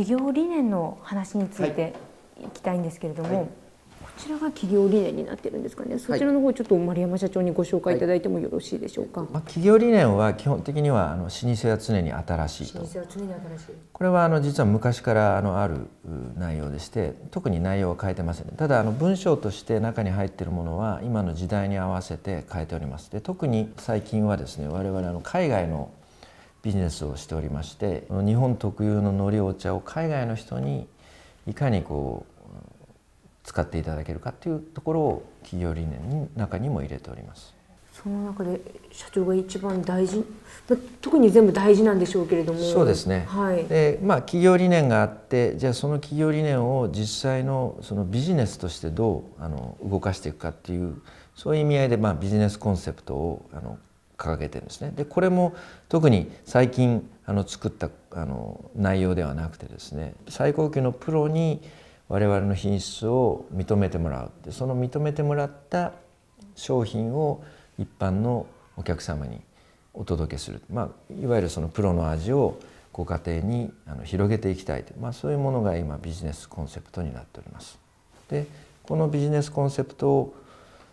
企業理念の話について、い、きたいんですけれども、はい、こちらが企業理念になってるんですかねそちらの方ちょっと丸山社長にご紹介いただいてもよろしいでしょうか、はい、まあ、企業理念は基本的にはあの老舗は常に新しいとこれはあの実は昔からあのある内容でして特に内容は変えてません、ね、ただあの文章として中に入っているものは今の時代に合わせて変えておりますで特に最近はですね我々の海外のビジネスをしておりまして日本特有の海苔お茶を海外の人にいかにこう使っていただけるかっていうところを企業理念の中にも入れております。その中で社長が一番大事、特に全部大事なんでしょうけれども。そうですね。はい。で、まあ企業理念があって、じゃあその企業理念を実際のそのビジネスとしてどうあの動かしていくかっていうそういう意味合いでまあビジネスコンセプトをあの掲げてるんですね。でこれも特に最近あの作ったあの内容ではなくてですね最高級のプロに我々の品質を認めてもらうでその認めてもらった商品を一般のお客様にお届けする、まあ、いわゆるそのプロの味をご家庭にあの広げていきたいという、まあ、そういうものが今ビジネスコンセプトになっております。でこのビジネスコンセプトを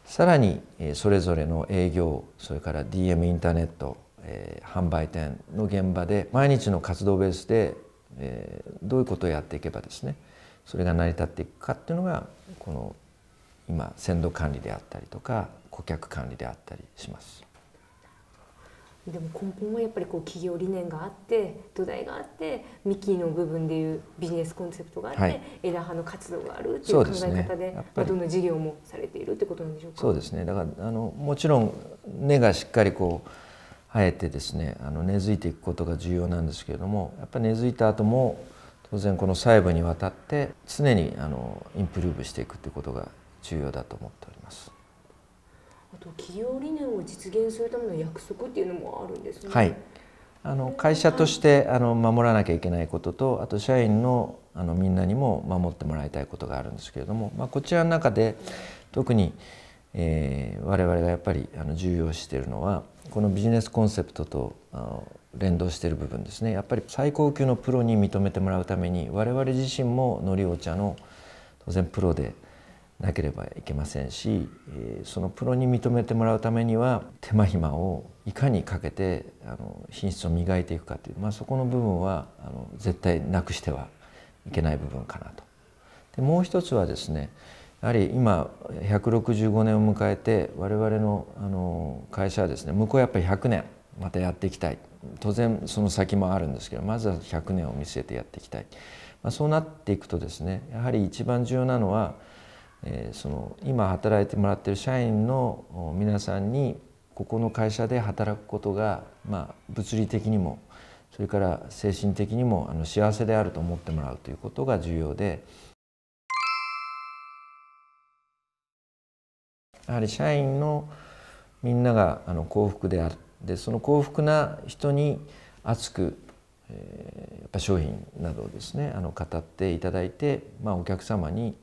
さらにそれぞれの営業それから DM インターネット、えー、販売店の現場で毎日の活動ベースで、えー、どういうことをやっていけばですねそれが成り立っていくかっていうのがこの今鮮度管理であったりとか顧客管理であったりします。でも根本はやっぱりこう企業理念があって土台があってミキーの部分でいうビジネスコンセプトがあって、はい、エラ派の活動があるっていう考え方で、ね、まあ、どんな事業もされているってことなんでしょうかそうですねだからあのもちろん根がしっかりこう生えてですねあの根付いていくことが重要なんですけれどもやっぱり根付いた後も当然この細部にわたって常にあのインプルーブしていくということが重要だと思っております。あと企業理念を実現するための約束っていうのもあるんですね。はい、あの会社としてあの守らなきゃいけないこととあと社員のあのみんなにも守ってもらいたいことがあるんですけれども、まあ、こちらの中で特に、えー、我々がやっぱりあの重要視しているのはこのビジネスコンセプトとあの連動している部分ですねやっぱり最高級のプロに認めてもらうために我々自身ものりお茶の当然プロで。なければいけませんしそのプロに認めてもらうためには手間暇をいかにかけてあの品質を磨いていくかという、まあ、そこの部分はあの絶対なくしてはいけない部分かなと。でもう一つはですねやはり今165年を迎えて我々のあの会社はですね向こうやっぱり100年またやっていきたい当然その先もあるんですけどまずは100年を見据えてやっていきたい、まあ、そうなっていくとですねやはり一番重要なのはえその今働いてもらってる社員の皆さんにここの会社で働くことが、まあ、物理的にもそれから精神的にもあの幸せであると思ってもらうということが重要でやはり社員のみんながあの幸福であるでその幸福な人に熱く、えー、やっぱ商品などをですねあの語っていただいて、まあ、お客様に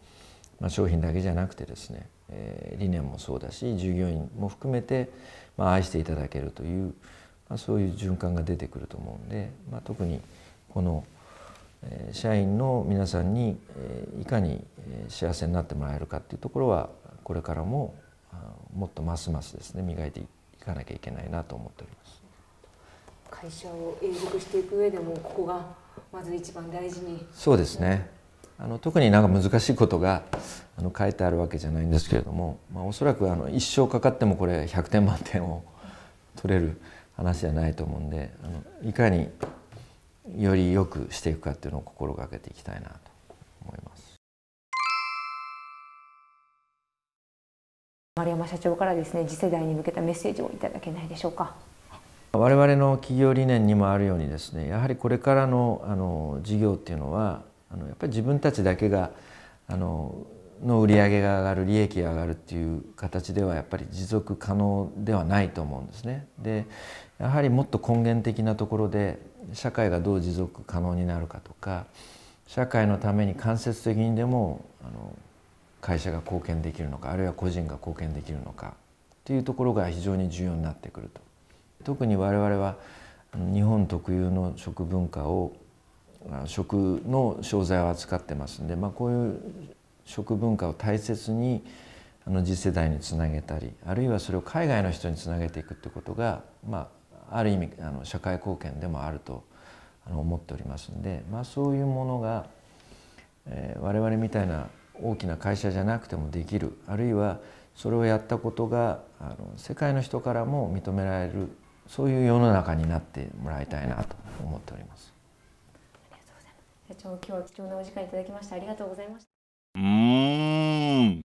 まあ、商品だけじゃなくてですね、えー、理念もそうだし従業員も含めて、まあ、愛していただけるという、まあ、そういう循環が出てくると思うんで、まあ、特にこの、えー、社員の皆さんに、えー、いかに幸せになってもらえるかっていうところはこれからももっとますますですね磨いていかなきゃいけないなと思っております。会社を永続していく上でもここがまず一番大事にそうですねあの特になんか難しいことがあの書いてあるわけじゃないんですけれども、まあ、おそらくあの一生かかってもこれ100点満点を取れる話じゃないと思うんであのいかによりよくしていくかっていうのを心がけていきたいなと思います。丸山社長からですね次世代に向けたメッセージをいただけないでしょうか。我々の企業理念にもあるようにですねやはりこれからのあの事業っていうのはあのやっぱり自分たちだけがあのの売り上げが上がる利益が上がるっていう形ではやっぱり持続可能ではないと思うんですね。でやはりもっと根源的なところで社会がどう持続可能になるかとか社会のために間接的にでもあの会社が貢献できるのかあるいは個人が貢献できるのかっていうところが非常に重要になってくると。特に我々は日本特有の食文化を食の商材を扱ってますんで、まあ、こういう食文化を大切にあの次世代につなげたりあるいはそれを海外の人につなげていくってことが、まあ、ある意味あの社会貢献でもあると思っておりますんで、まあ、そういうものが、えー、我々みたいな大きな会社じゃなくてもできるあるいはそれをやったことがあの世界の人からも認められるそういう世の中になってもらいたいなと思っております。社長今日は貴重なお時間いただきましてありがとうございましたうん